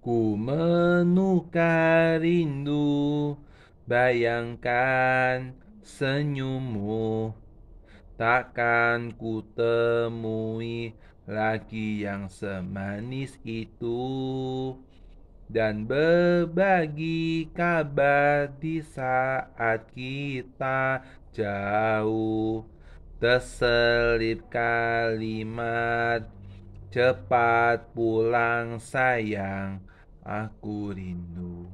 Ku menukar rindu Bayangkan senyummu Takkan ku temui lagi yang semanis itu Dan berbagi kabar di saat kita jauh Terselip kalimat Cepat pulang sayang, aku rindu.